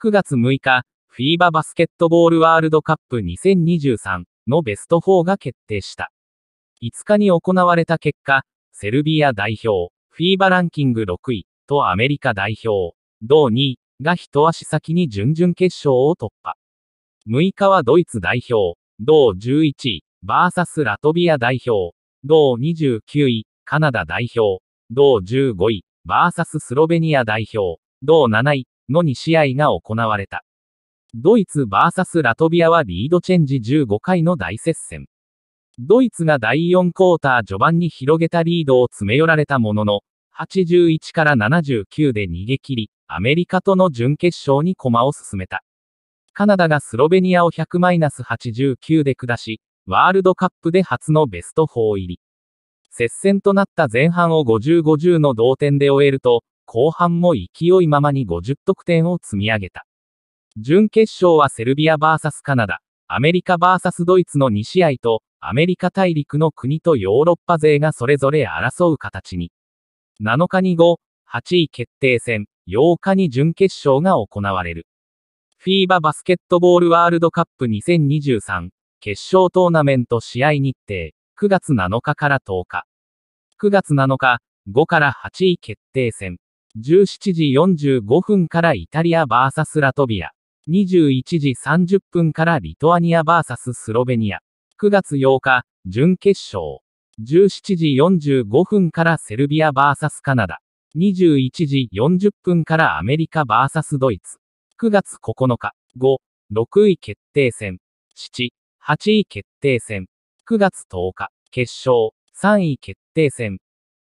9月6日、フィーババスケットボールワールドカップ2023のベスト4が決定した。5日に行われた結果、セルビア代表、フィーバランキング6位とアメリカ代表、同2位が一足先に準々決勝を突破。6日はドイツ代表、同11位、バーサスラトビア代表、同29位、カナダ代表、同15位、バーサススロベニア代表、同7位、の2試合が行われた。ドイツ VS ラトビアはリードチェンジ15回の大接戦。ドイツが第4クォーター序盤に広げたリードを詰め寄られたものの、81から79で逃げ切り、アメリカとの準決勝に駒を進めた。カナダがスロベニアを100-89で下し、ワールドカップで初のベスト4入り。接戦となった前半を50-50の同点で終えると、後半も勢いままに50得点を積み上げた。準決勝はセルビア VS カナダ、アメリカ VS ドイツの2試合と、アメリカ大陸の国とヨーロッパ勢がそれぞれ争う形に。7日に5、8位決定戦、8日に準決勝が行われる。フィーババスケットボールワールドカップ2023決勝トーナメント試合日程、9月7日から10日。9月7日、5から8位決定戦、17時45分からイタリア VS ラトビア。21時30分からリトアニア VS スロベニア。9月8日、準決勝。17時45分からセルビア VS カナダ。21時40分からアメリカ VS ドイツ。9月9日、5、6位決定戦。7、8位決定戦。9月10日、決勝。3位決定戦。